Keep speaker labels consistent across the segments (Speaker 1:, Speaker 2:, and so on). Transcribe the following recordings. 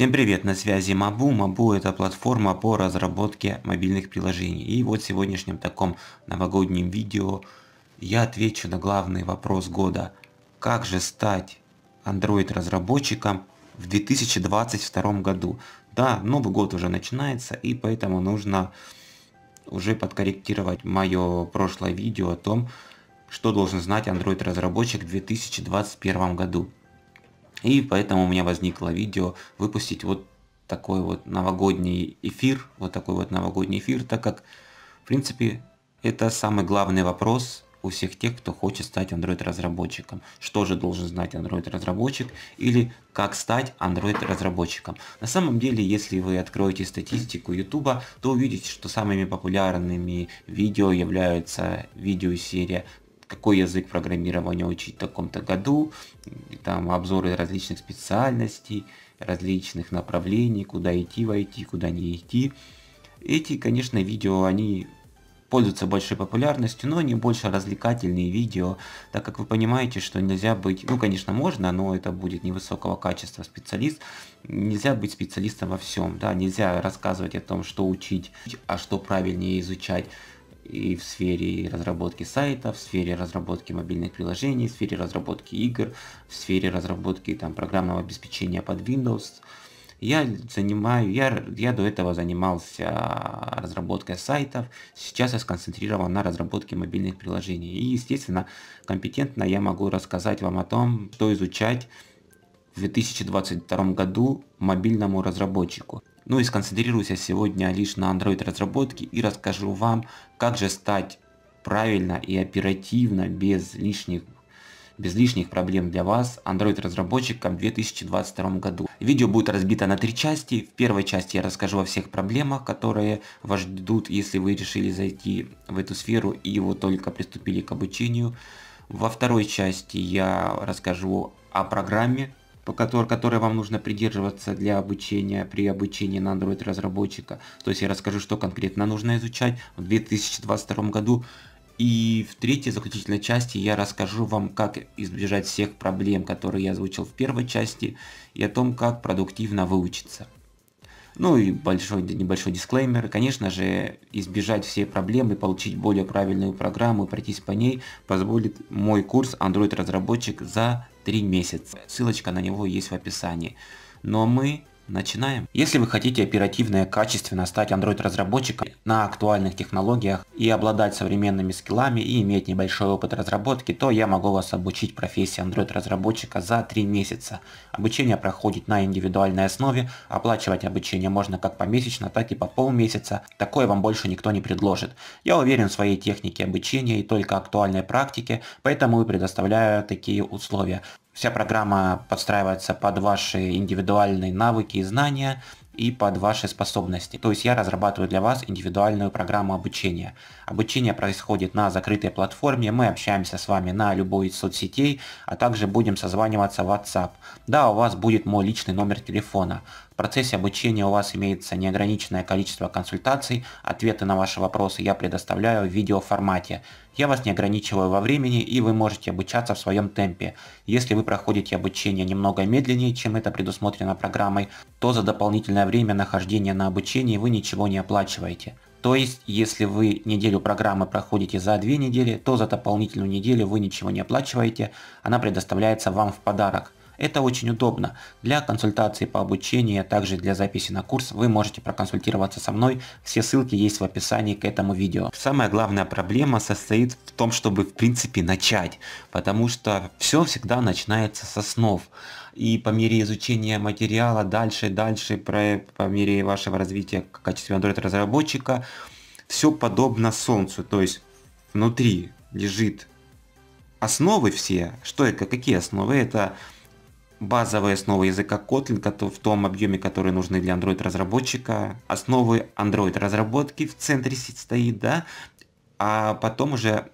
Speaker 1: Всем привет, на связи Мабу. Мабу это платформа по разработке мобильных приложений. И вот в сегодняшнем таком новогоднем видео я отвечу на главный вопрос года. Как же стать Android разработчиком в 2022 году? Да, Новый год уже начинается и поэтому нужно уже подкорректировать мое прошлое видео о том, что должен знать Android разработчик в 2021 году. И поэтому у меня возникло видео выпустить вот такой вот новогодний эфир, вот такой вот новогодний эфир, так как, в принципе, это самый главный вопрос у всех тех, кто хочет стать Android-разработчиком. Что же должен знать Android-разработчик или как стать Android-разработчиком. На самом деле, если вы откроете статистику YouTube, то увидите, что самыми популярными видео являются видео видеосерия какой язык программирования учить в таком-то году, там обзоры различных специальностей, различных направлений, куда идти войти, куда не идти. Эти, конечно, видео, они пользуются большой популярностью, но они больше развлекательные видео, так как вы понимаете, что нельзя быть, ну, конечно, можно, но это будет невысокого качества специалист, нельзя быть специалистом во всем, да, нельзя рассказывать о том, что учить, а что правильнее изучать, и в сфере разработки сайта, в сфере разработки мобильных приложений, в сфере разработки игр, в сфере разработки там, программного обеспечения под Windows. Я занимаю, я, я до этого занимался разработкой сайтов, сейчас я сконцентрирован на разработке мобильных приложений. И, естественно, компетентно я могу рассказать вам о том, что изучать в 2022 году мобильному разработчику. Ну и сконцентрируюсь я сегодня лишь на Android разработке и расскажу вам, как же стать правильно и оперативно, без лишних без лишних проблем для вас, Android разработчиком в 2022 году. Видео будет разбито на три части. В первой части я расскажу о всех проблемах, которые вас ждут, если вы решили зайти в эту сферу и вот только приступили к обучению. Во второй части я расскажу о программе, по которой, которой вам нужно придерживаться для обучения, при обучении на Android разработчика. То есть я расскажу, что конкретно нужно изучать в 2022 году. И в третьей заключительной части я расскажу вам, как избежать всех проблем, которые я озвучил в первой части, и о том, как продуктивно выучиться. Ну и большой, небольшой дисклеймер. Конечно же, избежать всей проблемы, получить более правильную программу пройтись по ней позволит мой курс Android-разработчик за три месяца. Ссылочка на него есть в описании. Но мы Начинаем. Если вы хотите оперативно и качественно стать Android-разработчиком на актуальных технологиях и обладать современными скиллами и иметь небольшой опыт разработки, то я могу вас обучить профессии Android-разработчика за 3 месяца. Обучение проходит на индивидуальной основе, оплачивать обучение можно как помесячно, так и по полмесяца. Такое вам больше никто не предложит. Я уверен в своей технике обучения и только актуальной практике, поэтому и предоставляю такие условия. Вся программа подстраивается под ваши индивидуальные навыки и знания и под ваши способности. То есть я разрабатываю для вас индивидуальную программу обучения. Обучение происходит на закрытой платформе, мы общаемся с вами на любой из соцсетей, а также будем созваниваться в WhatsApp. Да, у вас будет мой личный номер телефона процессе обучения у вас имеется неограниченное количество консультаций, ответы на ваши вопросы я предоставляю в видеоформате. Я вас не ограничиваю во времени и вы можете обучаться в своем темпе. Если вы проходите обучение немного медленнее, чем это предусмотрено программой, то за дополнительное время нахождения на обучении вы ничего не оплачиваете. То есть, если вы неделю программы проходите за две недели, то за дополнительную неделю вы ничего не оплачиваете, она предоставляется вам в подарок. Это очень удобно. Для консультации по обучению, а также для записи на курс вы можете проконсультироваться со мной. Все ссылки есть в описании к этому видео. Самая главная проблема состоит в том, чтобы в принципе начать. Потому что все всегда начинается со снов. И по мере изучения материала дальше, дальше, по мере вашего развития в качестве Android-разработчика, все подобно Солнцу. То есть внутри лежит основы все. Что это? Какие основы? Это базовые основы языка Kotlin в том объеме, который нужны для Android-разработчика, основы Android-разработки в центре стоит, да, а потом уже,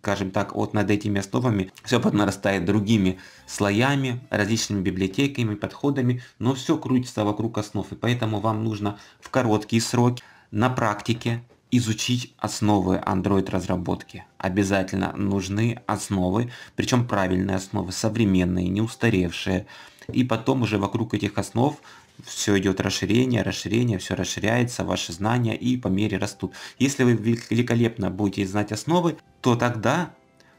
Speaker 1: скажем так, вот над этими основами все поднарастает другими слоями, различными библиотеками, подходами, но все крутится вокруг основ, и поэтому вам нужно в короткие сроки на практике изучить основы Android разработки. Обязательно нужны основы, причем правильные основы, современные, не устаревшие. И потом уже вокруг этих основ все идет расширение, расширение, все расширяется, ваши знания и по мере растут. Если вы великолепно будете знать основы, то тогда,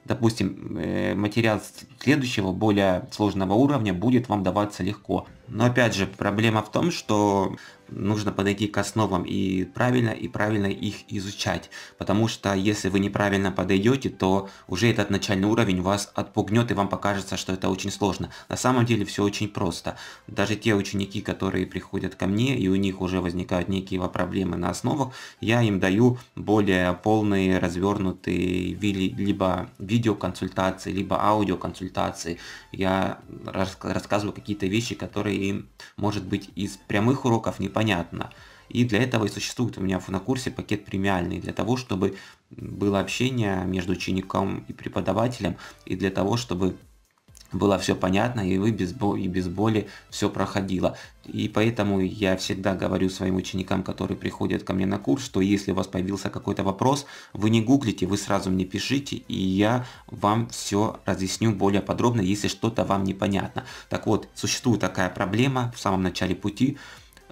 Speaker 1: допустим, э, материал следующего, более сложного уровня будет вам даваться легко. Но опять же, проблема в том, что нужно подойти к основам и правильно, и правильно их изучать. Потому что если вы неправильно подойдете, то уже этот начальный уровень вас отпугнет и вам покажется, что это очень сложно. На самом деле все очень просто. Даже те ученики, которые приходят ко мне и у них уже возникают некие проблемы на основах, я им даю более полные, развернутые либо видеоконсультации, либо аудиоконсультации. Я рассказываю какие-то вещи, которые им, может быть, из прямых уроков не понятны понятно. И для этого и существует у меня на курсе пакет премиальный, для того, чтобы было общение между учеником и преподавателем, и для того, чтобы было все понятно, и вы без, бо и без боли все проходило. И поэтому я всегда говорю своим ученикам, которые приходят ко мне на курс, что если у вас появился какой-то вопрос, вы не гуглите, вы сразу мне пишите, и я вам все разъясню более подробно, если что-то вам непонятно. Так вот, существует такая проблема в самом начале пути,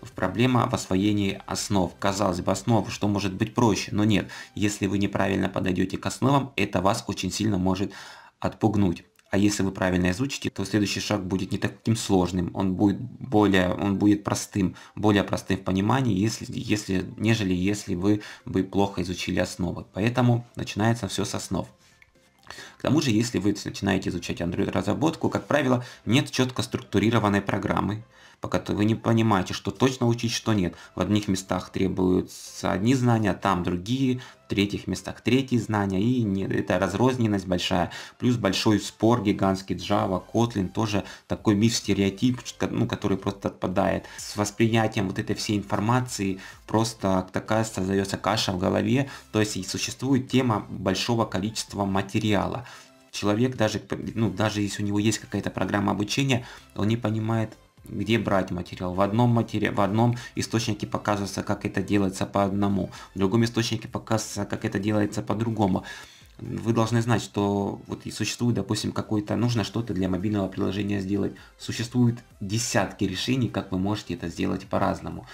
Speaker 1: в проблема в освоении основ. Казалось бы, основы, что может быть проще, но нет. Если вы неправильно подойдете к основам, это вас очень сильно может отпугнуть. А если вы правильно изучите, то следующий шаг будет не таким сложным, он будет более, он будет простым, более простым в понимании, если, если, нежели если вы бы плохо изучили основы. Поэтому начинается все с основ. К тому же, если вы начинаете изучать Android-разработку, как правило, нет четко структурированной программы, пока вы не понимаете, что точно учить, что нет. В одних местах требуются одни знания, там другие, в третьих местах третьи знания, и не, это разрозненность большая. Плюс большой спор гигантский, Java, Kotlin, тоже такой миф, стереотип, ну, который просто отпадает. С восприятием вот этой всей информации просто такая создается каша в голове, то есть и существует тема большого количества материала человек, даже, ну, даже если у него есть какая-то программа обучения, он не понимает где брать материал. В одном, матери... в одном источнике показывается, как это делается по одному, в другом источнике показывается, как это делается по-другому. Вы должны знать, что вот и существует, допустим, какое-то, нужно что-то для мобильного приложения сделать. Существует десятки решений, как вы можете это сделать по-разному.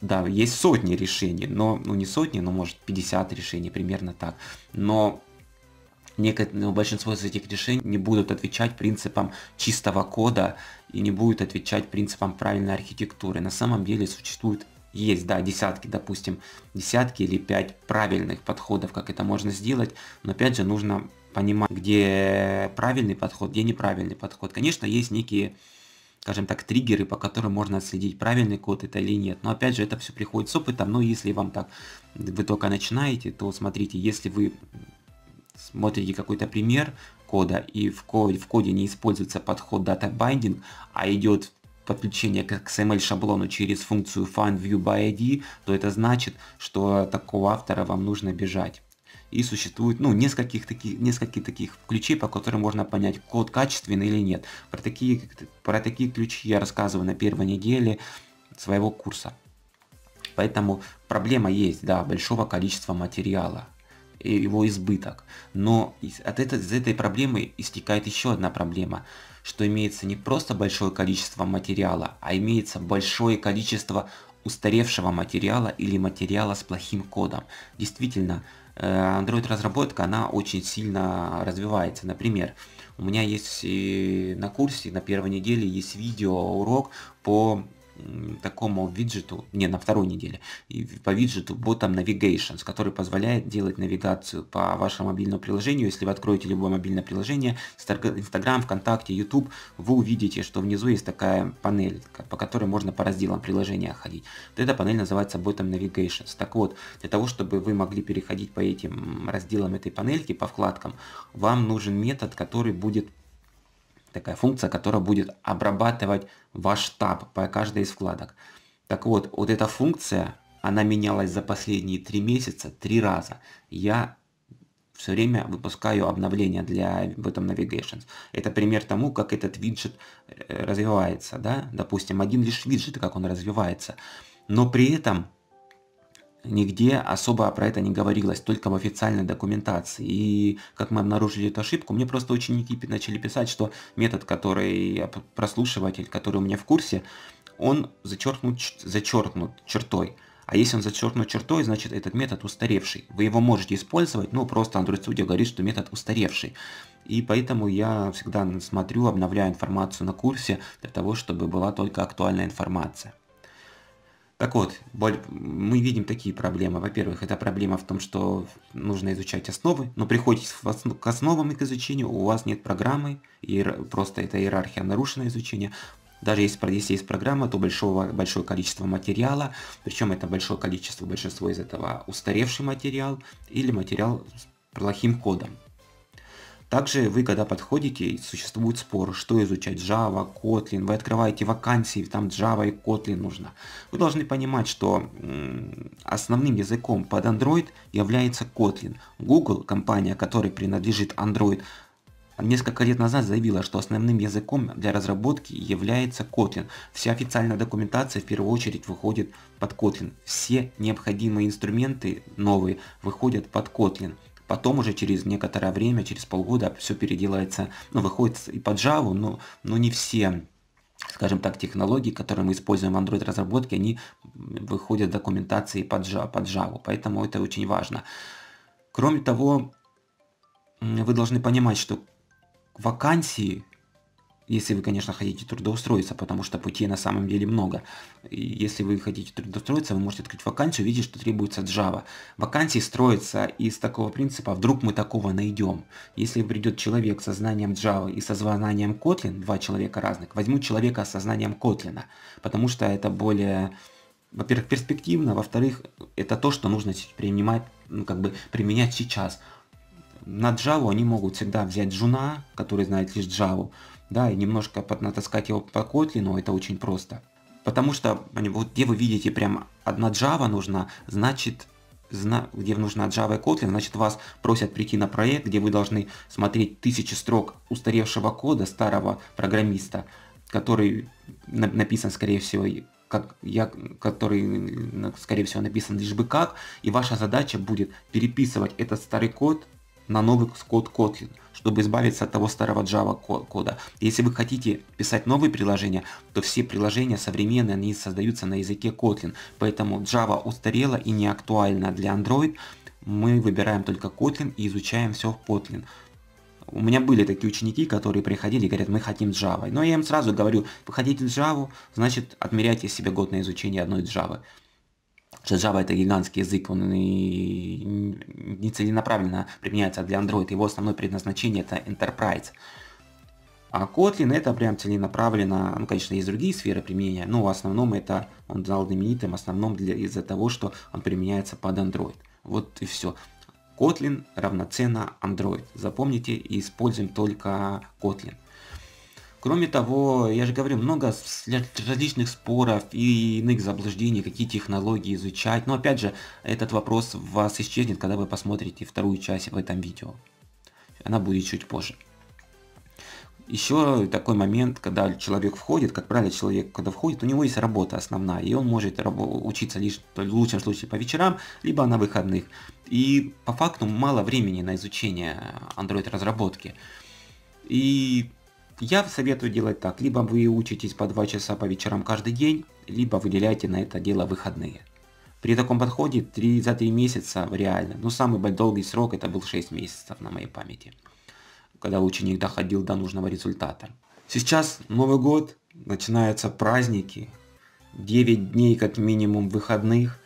Speaker 1: Да, есть сотни решений, но, ну не сотни, но может 50 решений, примерно так. Но некоторые, ну, большинство из этих решений не будут отвечать принципам чистого кода и не будут отвечать принципам правильной архитектуры. На самом деле существует есть, да, десятки, допустим, десятки или пять правильных подходов, как это можно сделать, но опять же нужно понимать, где правильный подход, где неправильный подход. Конечно, есть некие, скажем так, триггеры, по которым можно отследить, правильный код это или нет, но опять же это все приходит с опытом, но если вам так, вы только начинаете, то смотрите, если вы смотрите какой-то пример кода, и в коде, в коде не используется подход data binding, а идет подключение к XML шаблону через функцию findViewById, то это значит, что такого автора вам нужно бежать. И существует ну, нескольких таких, нескольких таких ключей, по которым можно понять, код качественный или нет. Про такие, про такие ключи я рассказываю на первой неделе своего курса. Поэтому проблема есть, да, большого количества материала его избыток. Но от этой, из этой проблемы истекает еще одна проблема, что имеется не просто большое количество материала, а имеется большое количество устаревшего материала или материала с плохим кодом. Действительно, э, Android-разработка, она очень сильно развивается. Например, у меня есть э, на курсе, на первой неделе есть видео, урок по такому виджету, не, на второй неделе, по виджету Bottom Navigations, который позволяет делать навигацию по вашему мобильному приложению. Если вы откроете любое мобильное приложение, Instagram, ВКонтакте, YouTube, вы увидите, что внизу есть такая панель, по которой можно по разделам приложения ходить. Вот эта панель называется Bottom Navigations. Так вот, для того, чтобы вы могли переходить по этим разделам этой панельки, по вкладкам, вам нужен метод, который будет такая функция, которая будет обрабатывать ваш таб по каждой из вкладок. Так вот, вот эта функция, она менялась за последние три месяца три раза. Я все время выпускаю обновления для в этом Navigations. Это пример тому, как этот виджет э, развивается. Да? Допустим, один лишь виджет, как он развивается. Но при этом нигде особо про это не говорилось, только в официальной документации. И как мы обнаружили эту ошибку, мне просто ученики начали писать, что метод, который прослушиватель, который у меня в курсе, он зачеркнут, зачеркнут чертой. А если он зачеркнут чертой, значит этот метод устаревший. Вы его можете использовать, но ну, просто Android Studio говорит, что метод устаревший. И поэтому я всегда смотрю, обновляю информацию на курсе для того, чтобы была только актуальная информация. Так вот, мы видим такие проблемы. Во-первых, это проблема в том, что нужно изучать основы, но приходите к основам и к изучению, у вас нет программы, и просто эта иерархия нарушена изучение. Даже если, если есть программа, то большого, большое количество материала, причем это большое количество, большинство из этого устаревший материал или материал с плохим кодом. Также вы, когда подходите, существует спор, что изучать Java, Kotlin. Вы открываете вакансии, там Java и Kotlin нужно. Вы должны понимать, что основным языком под Android является Kotlin. Google, компания, которой принадлежит Android, несколько лет назад заявила, что основным языком для разработки является Kotlin. Вся официальная документация в первую очередь выходит под Kotlin. Все необходимые инструменты новые выходят под Kotlin. Потом уже через некоторое время, через полгода все переделается, ну, выходит и под Java, но, но не все скажем так, технологии, которые мы используем в Android-разработке, они выходят в документации под Java, под Java, поэтому это очень важно. Кроме того, вы должны понимать, что вакансии если вы, конечно, хотите трудоустроиться, потому что путей на самом деле много. если вы хотите трудоустроиться, вы можете открыть вакансию, увидеть, что требуется Java. Вакансии строятся из такого принципа, вдруг мы такого найдем. Если придет человек со знанием Java и со знанием Kotlin, два человека разных, Возьму человека со знанием Kotlin, потому что это более во-первых, перспективно, во-вторых, это то, что нужно принимать, ну, как бы применять сейчас. На Java они могут всегда взять жуна, который знает лишь Java, да, и немножко поднатаскать его по Kotlin, это очень просто. Потому что вот где вы видите прям одна Java нужна, значит, зна, где нужна Java и Kotlin, значит вас просят прийти на проект, где вы должны смотреть тысячи строк устаревшего кода старого программиста, который на, написан, скорее всего, как я, который, скорее всего, написан лишь бы как, и ваша задача будет переписывать этот старый код на новый код Kotlin чтобы избавиться от того старого Java кода. Если вы хотите писать новые приложения, то все приложения современные, они создаются на языке Kotlin. Поэтому Java устарела и не актуальна для Android. Мы выбираем только Kotlin и изучаем все в Kotlin. У меня были такие ученики, которые приходили и говорят, мы хотим Java. Но я им сразу говорю, вы хотите Java, значит отмеряйте себе год на изучение одной Java что Java это гигантский язык, он и нецеленаправленно применяется для Android, его основное предназначение это Enterprise. А Kotlin это прям целенаправленно, ну конечно есть другие сферы применения, но в основном это он стал знаменитым, в основном для, из-за того, что он применяется под Android. Вот и все. Kotlin равноценно Android. Запомните и используем только Kotlin. Кроме того, я же говорю, много различных споров и иных заблуждений, какие технологии изучать. Но опять же, этот вопрос у вас исчезнет, когда вы посмотрите вторую часть в этом видео. Она будет чуть позже. Еще такой момент, когда человек входит, как правило, человек, когда входит, у него есть работа основная, и он может учиться лишь в лучшем случае по вечерам, либо на выходных. И по факту мало времени на изучение Android-разработки. И я советую делать так. Либо вы учитесь по 2 часа по вечерам каждый день, либо выделяйте на это дело выходные. При таком подходе 3, за 3 месяца реально, но ну, самый долгий срок это был 6 месяцев на моей памяти, когда ученик доходил до нужного результата. Сейчас Новый год, начинаются праздники, 9 дней как минимум выходных,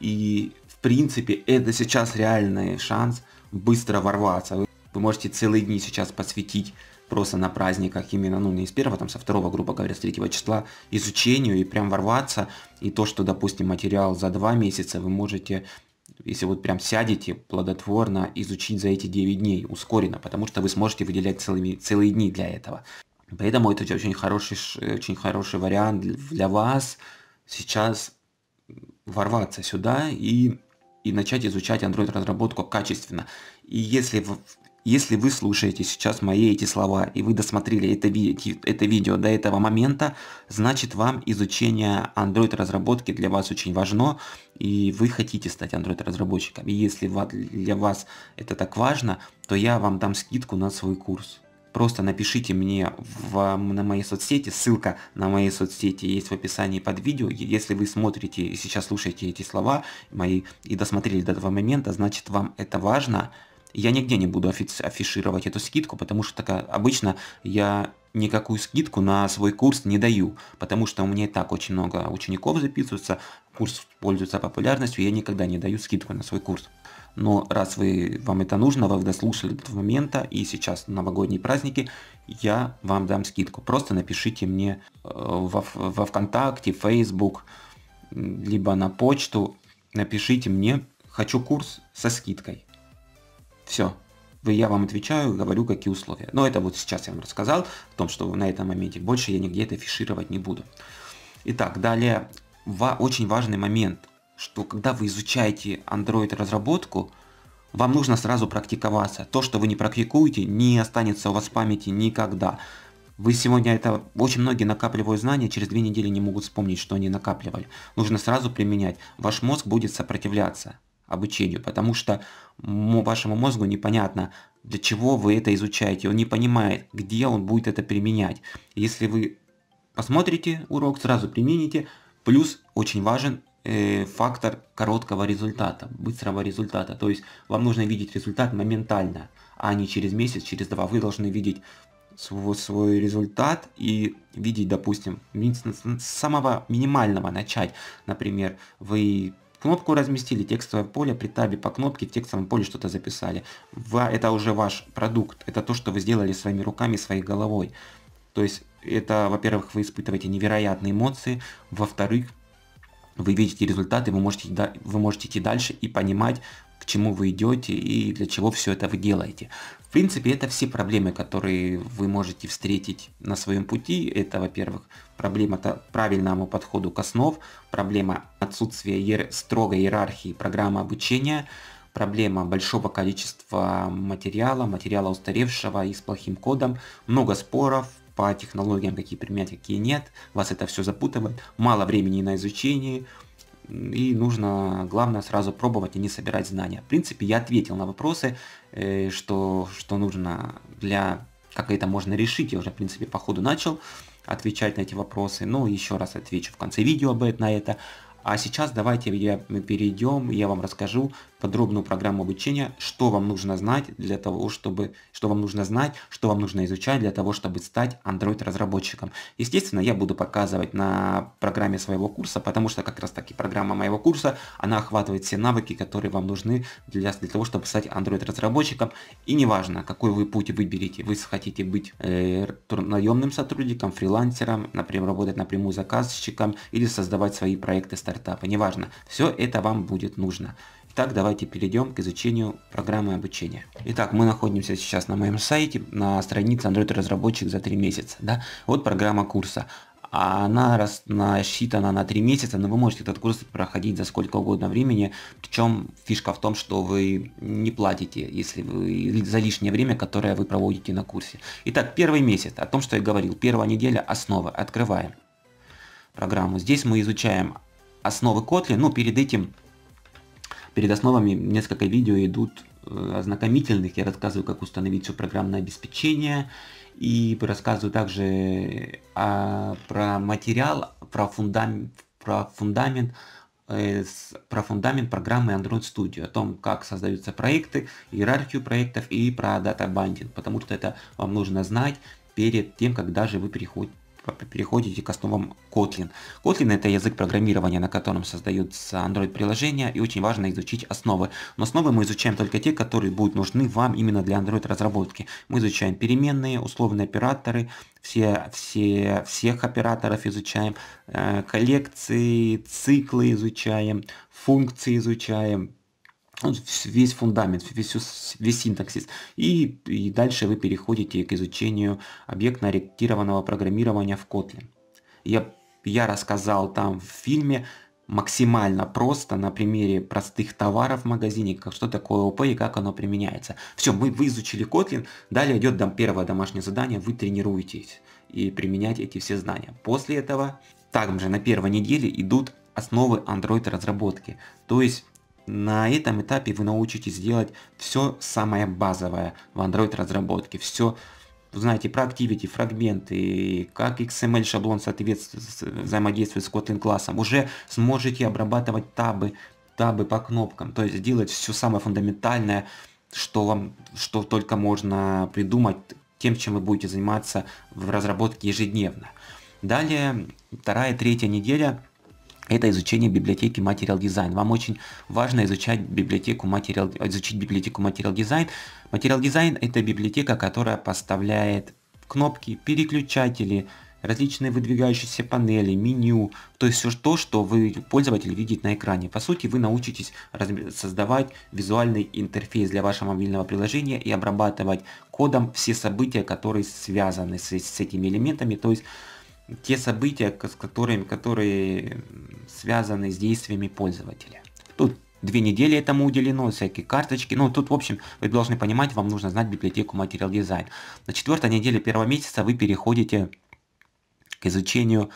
Speaker 1: и в принципе это сейчас реальный шанс быстро ворваться. Вы можете целые дни сейчас посвятить просто на праздниках именно, ну, не с первого, там, со второго, грубо говоря, с третьего числа изучению и прям ворваться. И то, что, допустим, материал за два месяца вы можете если вот прям сядете плодотворно изучить за эти 9 дней ускоренно, потому что вы сможете выделять целыми, целые дни для этого. Поэтому это очень хороший, очень хороший вариант для вас сейчас ворваться сюда и, и начать изучать Android-разработку качественно. И если если вы слушаете сейчас мои эти слова, и вы досмотрели это, ви это видео до этого момента, значит вам изучение Android-разработки для вас очень важно, и вы хотите стать Android-разработчиком. И если для вас это так важно, то я вам дам скидку на свой курс. Просто напишите мне в, на моей соцсети, ссылка на мои соцсети есть в описании под видео. Если вы смотрите и сейчас слушаете эти слова мои и досмотрели до этого момента, значит вам это важно, я нигде не буду афишировать эту скидку, потому что такая, обычно я никакую скидку на свой курс не даю, потому что у меня и так очень много учеников записываются, курс пользуется популярностью, я никогда не даю скидку на свой курс. Но раз вы, вам это нужно, вы дослушали этого момента, и сейчас новогодние праздники, я вам дам скидку. Просто напишите мне э, во, во ВКонтакте, Facebook, либо на почту, напишите мне «Хочу курс со скидкой». Все. Я вам отвечаю, говорю, какие условия. Но это вот сейчас я вам рассказал, о том, что на этом моменте больше я нигде это фишировать не буду. Итак, далее ва- очень важный момент, что когда вы изучаете Android-разработку, вам нужно сразу практиковаться. То, что вы не практикуете, не останется у вас в памяти никогда. Вы сегодня это... Очень многие накапливают знания, через две недели не могут вспомнить, что они накапливали. Нужно сразу применять. Ваш мозг будет сопротивляться обучению, потому что вашему мозгу непонятно, для чего вы это изучаете. Он не понимает, где он будет это применять. Если вы посмотрите урок, сразу примените. Плюс очень важен э, фактор короткого результата, быстрого результата. То есть вам нужно видеть результат моментально, а не через месяц, через два. Вы должны видеть свой, результат и видеть, допустим, с самого минимального начать. Например, вы Кнопку разместили, текстовое поле, при табе по кнопке в текстовом поле что-то записали. Это уже ваш продукт, это то, что вы сделали своими руками, своей головой. То есть это, во-первых, вы испытываете невероятные эмоции, во-вторых, вы видите результаты, вы можете, вы можете идти дальше и понимать, к чему вы идете и для чего все это вы делаете. В принципе, это все проблемы, которые вы можете встретить на своем пути. Это, во-первых, проблема правильному подходу к основ, проблема отсутствия иер... строгой иерархии программы обучения, проблема большого количества материала, материала устаревшего и с плохим кодом, много споров по технологиям, какие применять, какие нет, вас это все запутывает, мало времени на изучение, и нужно, главное, сразу пробовать и не собирать знания. В принципе, я ответил на вопросы, Э, что, что нужно для... Как это можно решить, я уже, в принципе, по ходу начал отвечать на эти вопросы. Но ну, еще раз отвечу в конце видео об этом на это. А сейчас давайте я, мы перейдем, я вам расскажу подробную программу обучения, что вам нужно знать для того, чтобы, что вам нужно знать, что вам нужно изучать для того, чтобы стать Android-разработчиком. Естественно, я буду показывать на программе своего курса, потому что как раз таки программа моего курса, она охватывает все навыки, которые вам нужны для, для того, чтобы стать Android-разработчиком. И неважно, какой вы путь выберете, вы хотите быть э, наемным сотрудником, фрилансером, например, работать напрямую заказчиком или создавать свои проекты стартапа, неважно, все это вам будет нужно. Итак, давайте перейдем к изучению программы обучения. Итак, мы находимся сейчас на моем сайте, на странице Android разработчик за 3 месяца. Да? Вот программа курса. Она рассчитана на 3 месяца, но вы можете этот курс проходить за сколько угодно времени. Причем фишка в том, что вы не платите если вы, за лишнее время, которое вы проводите на курсе. Итак, первый месяц, о том, что я говорил. Первая неделя – основы. Открываем программу. Здесь мы изучаем основы Kotlin. Но ну, перед этим, перед основами несколько видео идут э, ознакомительных. Я рассказываю, как установить все программное обеспечение. И рассказываю также о, э, про материал, про фундамент, про фундамент э, про фундамент программы Android Studio, о том, как создаются проекты, иерархию проектов и про дата бандинг, потому что это вам нужно знать перед тем, когда же вы переходите переходите к основам Kotlin. Kotlin это язык программирования, на котором создаются Android-приложения, и очень важно изучить основы. Но основы мы изучаем только те, которые будут нужны вам именно для Android-разработки. Мы изучаем переменные, условные операторы, все, все, всех операторов изучаем, э, коллекции, циклы изучаем, функции изучаем, весь фундамент, весь, весь синтаксис. И, и дальше вы переходите к изучению объектно-ориентированного программирования в Kotlin. Я, я рассказал там в фильме максимально просто на примере простых товаров в магазине, как что такое ОП и как оно применяется. Все, мы вы изучили Kotlin, далее идет дом первое домашнее задание, вы тренируетесь и применять эти все знания. После этого также на первой неделе идут основы Android разработки, то есть на этом этапе вы научитесь делать все самое базовое в Android разработке, все знаете про Activity, фрагменты, как XML шаблон соответствует, взаимодействует с Kotlin классом, уже сможете обрабатывать табы, табы по кнопкам, то есть делать все самое фундаментальное, что вам, что только можно придумать, тем, чем вы будете заниматься в разработке ежедневно. Далее, вторая, третья неделя – это изучение библиотеки Material Design. Вам очень важно изучать библиотеку Material, изучить библиотеку Material Design. Material Design это библиотека, которая поставляет кнопки, переключатели, различные выдвигающиеся панели, меню, то есть все то, что вы, пользователь видит на экране. По сути, вы научитесь создавать визуальный интерфейс для вашего мобильного приложения и обрабатывать кодом все события, которые связаны с, с этими элементами, то есть те события, с которыми, которые связаны с действиями пользователя. Тут две недели этому уделено, всякие карточки. Ну, тут, в общем, вы должны понимать, вам нужно знать библиотеку Material Design. На четвертой неделе первого месяца вы переходите к изучению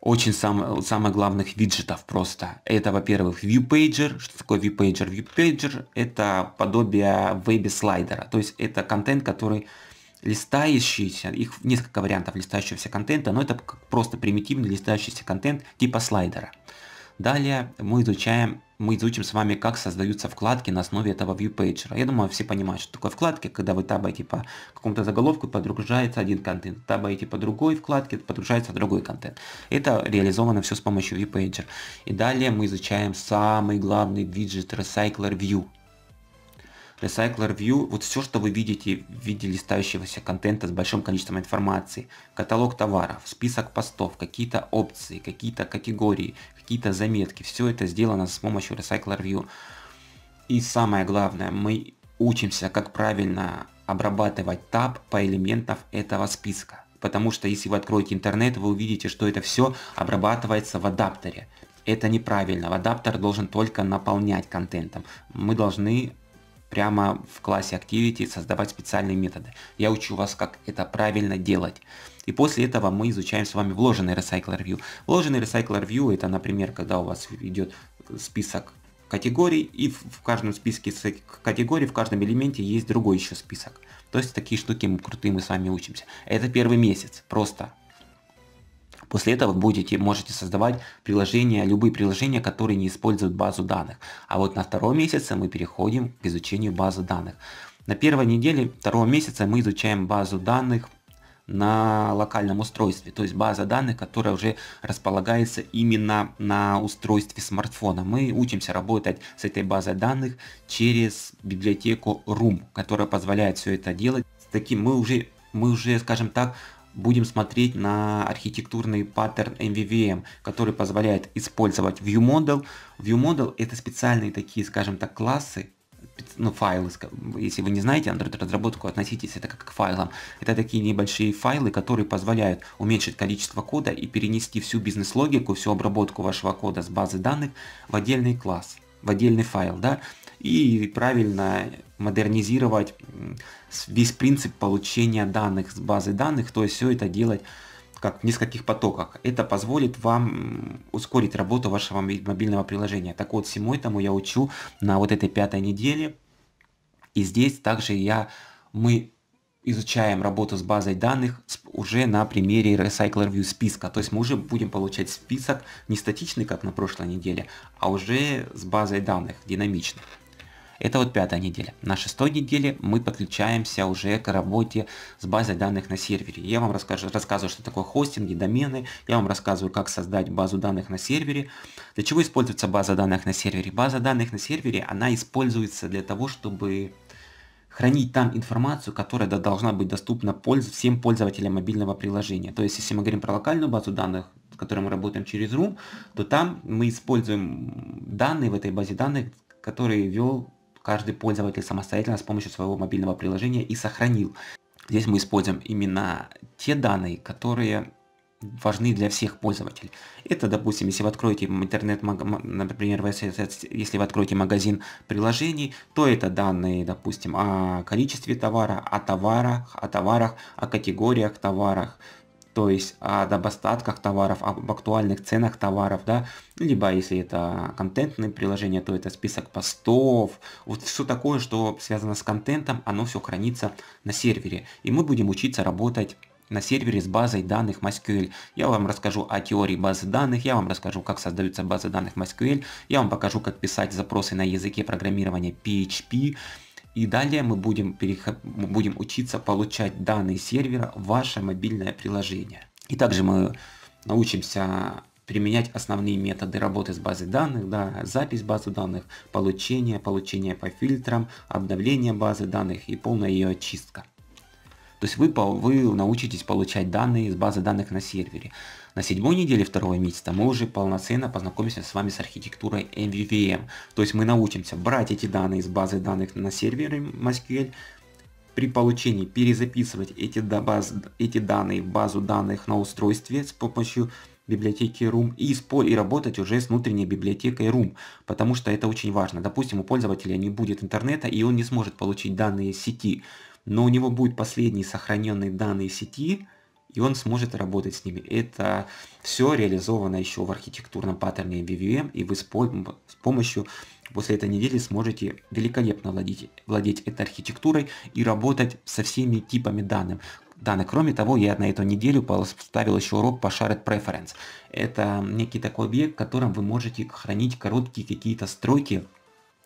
Speaker 1: очень сам, самых главных виджетов просто. Это, во-первых, ViewPager. Что такое ViewPager? ViewPager – это подобие вебе-слайдера. То есть, это контент, который листающиеся, их несколько вариантов листающегося контента, но это просто примитивный листающийся контент типа слайдера. Далее мы изучаем мы изучим с вами, как создаются вкладки на основе этого ViewPager. Я думаю, все понимают, что такое вкладки, когда вы табаете по какому-то заголовку, подгружается один контент, табаете по другой вкладке, подгружается другой контент. Это реализовано все с помощью ViewPager. И далее мы изучаем самый главный виджет Recycler View. Recycler View, вот все, что вы видите в виде листающегося контента с большим количеством информации, каталог товаров, список постов, какие-то опции, какие-то категории, какие-то заметки, все это сделано с помощью Recycler View. И самое главное, мы учимся, как правильно обрабатывать таб по элементам этого списка. Потому что если вы откроете интернет, вы увидите, что это все обрабатывается в адаптере. Это неправильно. Адаптер должен только наполнять контентом. Мы должны прямо в классе Activity создавать специальные методы. Я учу вас, как это правильно делать. И после этого мы изучаем с вами вложенный Recycler View. Вложенный Recycler View это, например, когда у вас идет список категорий, и в каждом списке категорий, в каждом элементе есть другой еще список. То есть такие штуки мы крутые мы с вами учимся. Это первый месяц, просто После этого будете, можете создавать приложения, любые приложения, которые не используют базу данных. А вот на втором месяце мы переходим к изучению базы данных. На первой неделе второго месяца мы изучаем базу данных на локальном устройстве, то есть база данных, которая уже располагается именно на устройстве смартфона. Мы учимся работать с этой базой данных через библиотеку Room, которая позволяет все это делать. С таким мы уже, мы уже, скажем так, будем смотреть на архитектурный паттерн MVVM, который позволяет использовать ViewModel. ViewModel это специальные такие, скажем так, классы, ну, файлы, если вы не знаете Android разработку, относитесь это как к файлам. Это такие небольшие файлы, которые позволяют уменьшить количество кода и перенести всю бизнес-логику, всю обработку вашего кода с базы данных в отдельный класс, в отдельный файл, да, и правильно модернизировать весь принцип получения данных с базы данных, то есть все это делать как в нескольких потоках. Это позволит вам ускорить работу вашего мобильного приложения. Так вот, всему этому я учу на вот этой пятой неделе. И здесь также я, мы изучаем работу с базой данных уже на примере Recycler View списка. То есть мы уже будем получать список не статичный, как на прошлой неделе, а уже с базой данных, динамичный. Это вот пятая неделя. На шестой неделе мы подключаемся уже к работе с базой данных на сервере. Я вам расскажу, рассказываю, что такое хостинги, домены. Я вам рассказываю, как создать базу данных на сервере. Для чего используется база данных на сервере? База данных на сервере, она используется для того, чтобы хранить там информацию, которая должна быть доступна всем пользователям мобильного приложения. То есть, если мы говорим про локальную базу данных, с которой мы работаем через Room, то там мы используем данные в этой базе данных, которые вел каждый пользователь самостоятельно с помощью своего мобильного приложения и сохранил. Здесь мы используем именно те данные, которые важны для всех пользователей. Это, допустим, если вы откроете интернет, например, если вы откроете магазин приложений, то это данные, допустим, о количестве товара, о товарах, о товарах, о категориях товарах, то есть о добостатках товаров, об актуальных ценах товаров, да, ну, либо если это контентные приложения, то это список постов, вот все такое, что связано с контентом, оно все хранится на сервере, и мы будем учиться работать на сервере с базой данных MySQL. Я вам расскажу о теории базы данных, я вам расскажу, как создаются базы данных MySQL, я вам покажу, как писать запросы на языке программирования PHP, и далее мы будем, переход... мы будем учиться получать данные сервера в ваше мобильное приложение. И также мы научимся применять основные методы работы с базой данных, да, запись базы данных, получение, получение по фильтрам, обновление базы данных и полная ее очистка. То есть вы, вы научитесь получать данные из базы данных на сервере. На седьмой неделе второго месяца мы уже полноценно познакомимся с вами с архитектурой MVVM. То есть мы научимся брать эти данные из базы данных на сервере MySQL, при получении перезаписывать эти, баз, эти данные в базу данных на устройстве с помощью библиотеки Room и, и работать уже с внутренней библиотекой Room, потому что это очень важно. Допустим, у пользователя не будет интернета и он не сможет получить данные сети, но у него будут последние сохраненные данные сети, и он сможет работать с ними. Это все реализовано еще в архитектурном паттерне BVM и вы с помощью после этой недели сможете великолепно владеть, владеть этой архитектурой и работать со всеми типами данных. данных. Кроме того, я на эту неделю поставил еще урок по Shared Preference. Это некий такой объект, в котором вы можете хранить короткие какие-то стройки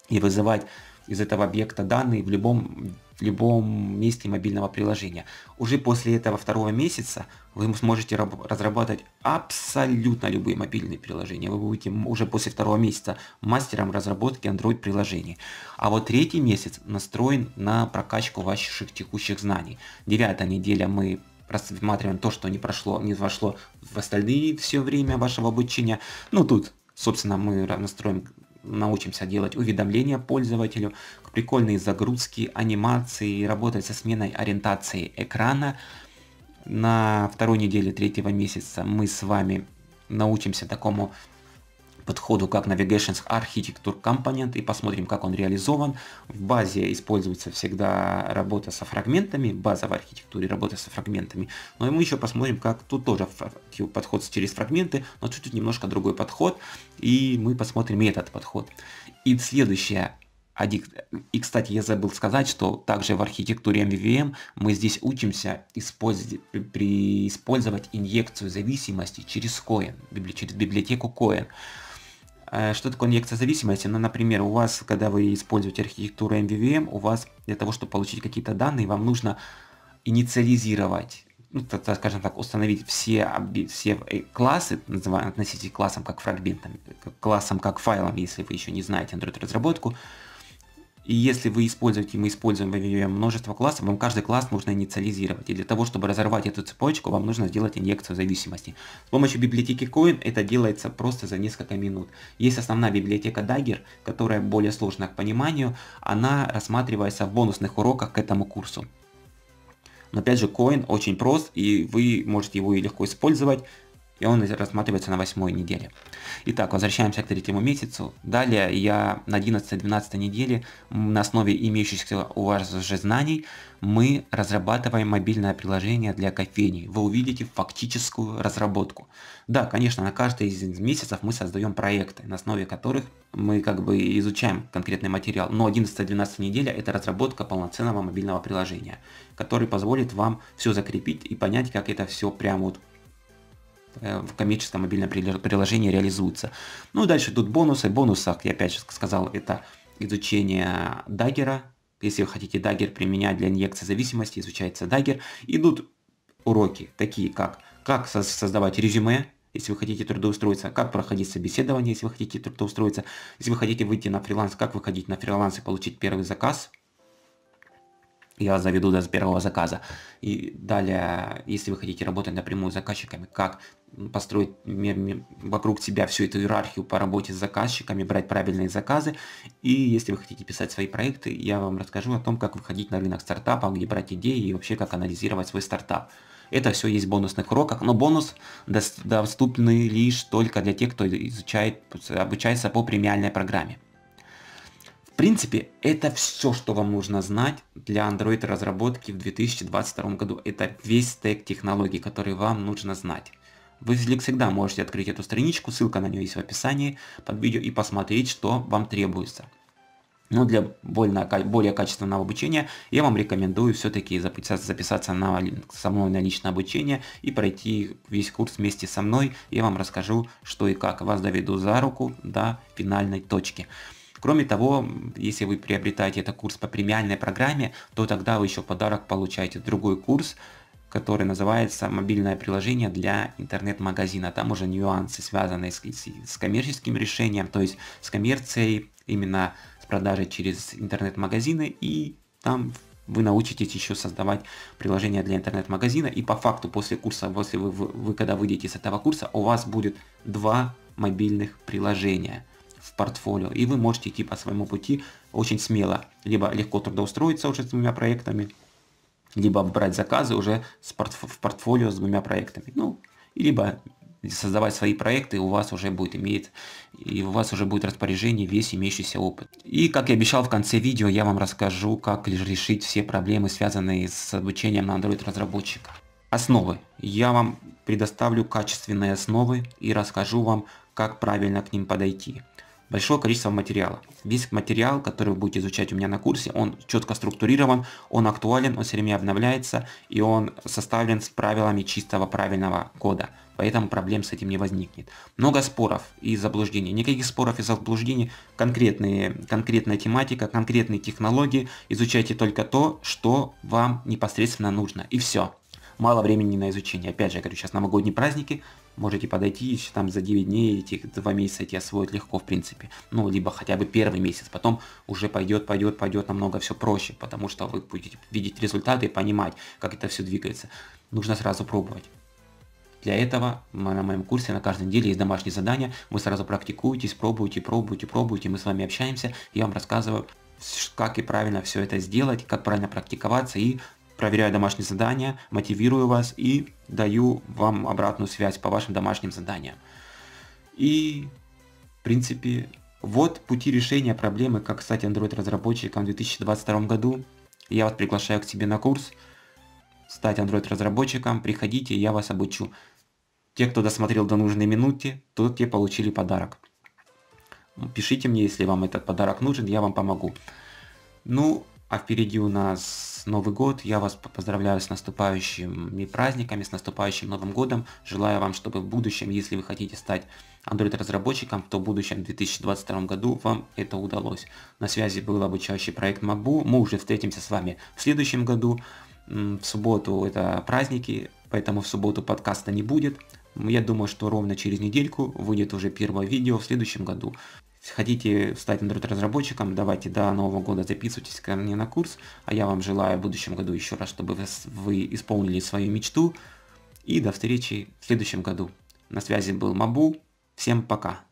Speaker 1: и вызывать из этого объекта данные в любом, в любом месте мобильного приложения. Уже после этого второго месяца вы сможете разрабатывать абсолютно любые мобильные приложения. Вы будете уже после второго месяца мастером разработки Android приложений. А вот третий месяц настроен на прокачку ваших текущих знаний. Девятая неделя мы рассматриваем то, что не прошло, не вошло в остальные все время вашего обучения. Ну, тут Собственно, мы настроим научимся делать уведомления пользователю, прикольные загрузки, анимации, работать со сменой ориентации экрана. На второй неделе третьего месяца мы с вами научимся такому подходу как Navigations Architecture Component и посмотрим, как он реализован. В базе используется всегда работа со фрагментами, база в архитектуре работа со фрагментами. Но ну, и мы еще посмотрим, как тут тоже подход через фрагменты, но чуть-чуть немножко другой подход, и мы посмотрим и этот подход. И следующее и, кстати, я забыл сказать, что также в архитектуре MVVM мы здесь учимся использовать, использовать инъекцию зависимости через Coin, через библиотеку Coin. Э, что такое инъекция зависимости? Ну, например, у вас, когда вы используете архитектуру MVVM, у вас для того, чтобы получить какие-то данные, вам нужно инициализировать, ну, так, скажем так, установить все, все э, классы, называем, относитесь к классам как фрагментам, к классам как файлам, если вы еще не знаете Android-разработку, и если вы используете, мы используем в VVM множество классов, вам каждый класс нужно инициализировать. И для того, чтобы разорвать эту цепочку, вам нужно сделать инъекцию зависимости. С помощью библиотеки Coin это делается просто за несколько минут. Есть основная библиотека Dagger, которая более сложна к пониманию. Она рассматривается в бонусных уроках к этому курсу. Но опять же, Coin очень прост, и вы можете его и легко использовать и он рассматривается на восьмой неделе. Итак, возвращаемся к третьему месяцу. Далее я на 11-12 неделе на основе имеющихся у вас уже знаний мы разрабатываем мобильное приложение для кофейни. Вы увидите фактическую разработку. Да, конечно, на каждый из месяцев мы создаем проекты, на основе которых мы как бы изучаем конкретный материал. Но 11-12 неделя это разработка полноценного мобильного приложения, который позволит вам все закрепить и понять, как это все прямо. вот Э, в коммерческом мобильном приложении реализуется. Ну и дальше тут бонусы. Бонусах я опять же сказал, это изучение даггера. Если вы хотите даггер применять для инъекции зависимости, изучается даггер. Идут уроки, такие как как создавать резюме, если вы хотите трудоустроиться, как проходить собеседование, если вы хотите трудоустроиться, если вы хотите выйти на фриланс, как выходить на фриланс и получить первый заказ, я заведу до первого заказа. И далее, если вы хотите работать напрямую с заказчиками, как построить вокруг себя всю эту иерархию по работе с заказчиками, брать правильные заказы. И если вы хотите писать свои проекты, я вам расскажу о том, как выходить на рынок стартапов, где брать идеи и вообще как анализировать свой стартап. Это все есть в бонусных уроках, но бонус доступны лишь только для тех, кто изучает, обучается по премиальной программе. В принципе, это все, что вам нужно знать для Android разработки в 2022 году. Это весь стек технологий, который вам нужно знать. Вы всегда можете открыть эту страничку, ссылка на нее есть в описании под видео и посмотреть, что вам требуется. Но для более, более качественного обучения я вам рекомендую все-таки записаться, на, со мной на личное обучение и пройти весь курс вместе со мной. Я вам расскажу, что и как. Вас доведу за руку до финальной точки. Кроме того, если вы приобретаете этот курс по премиальной программе, то тогда вы еще подарок получаете другой курс который называется «Мобильное приложение для интернет-магазина». Там уже нюансы, связанные с, с коммерческим решением, то есть с коммерцией, именно с продажей через интернет-магазины, и там вы научитесь еще создавать приложение для интернет-магазина, и по факту после курса, после вы, вы, вы когда выйдете с этого курса, у вас будет два мобильных приложения в портфолио, и вы можете идти по своему пути очень смело, либо легко трудоустроиться уже с двумя проектами, либо брать заказы уже с портф в портфолио с двумя проектами. Ну, либо создавать свои проекты, у вас уже будет имеет, и у вас уже будет распоряжение весь имеющийся опыт. И, как я обещал в конце видео, я вам расскажу, как решить все проблемы, связанные с обучением на Android разработчика. Основы. Я вам предоставлю качественные основы и расскажу вам, как правильно к ним подойти большое количество материала. Весь материал, который вы будете изучать у меня на курсе, он четко структурирован, он актуален, он все время обновляется, и он составлен с правилами чистого правильного кода. Поэтому проблем с этим не возникнет. Много споров и заблуждений. Никаких споров и заблуждений. Конкретные, конкретная тематика, конкретные технологии. Изучайте только то, что вам непосредственно нужно. И все мало времени на изучение. Опять же, я говорю, сейчас новогодние праздники, можете подойти, еще там за 9 дней этих 2 месяца эти освоить легко, в принципе. Ну, либо хотя бы первый месяц, потом уже пойдет, пойдет, пойдет намного все проще, потому что вы будете видеть результаты и понимать, как это все двигается. Нужно сразу пробовать. Для этого на моем курсе на каждой неделе есть домашние задания, вы сразу практикуетесь, пробуете, пробуете, пробуете, мы с вами общаемся, я вам рассказываю, как и правильно все это сделать, как правильно практиковаться и проверяю домашние задания, мотивирую вас и даю вам обратную связь по вашим домашним заданиям. И, в принципе, вот пути решения проблемы, как стать Android-разработчиком в 2022 году. Я вас приглашаю к себе на курс стать Android-разработчиком. Приходите, я вас обучу. Те, кто досмотрел до нужной минуты, тот те получили подарок. Пишите мне, если вам этот подарок нужен, я вам помогу. Ну, а впереди у нас Новый год. Я вас поздравляю с наступающими праздниками, с наступающим Новым годом. Желаю вам, чтобы в будущем, если вы хотите стать Android-разработчиком, то в будущем, 2022 году, вам это удалось. На связи был обучающий проект Мабу. Мы уже встретимся с вами в следующем году. В субботу это праздники, поэтому в субботу подкаста не будет. Я думаю, что ровно через недельку выйдет уже первое видео в следующем году. Хотите стать Android-разработчиком, давайте до Нового года записывайтесь ко мне на курс, а я вам желаю в будущем году еще раз, чтобы вы исполнили свою мечту, и до встречи в следующем году. На связи был Мабу, всем пока!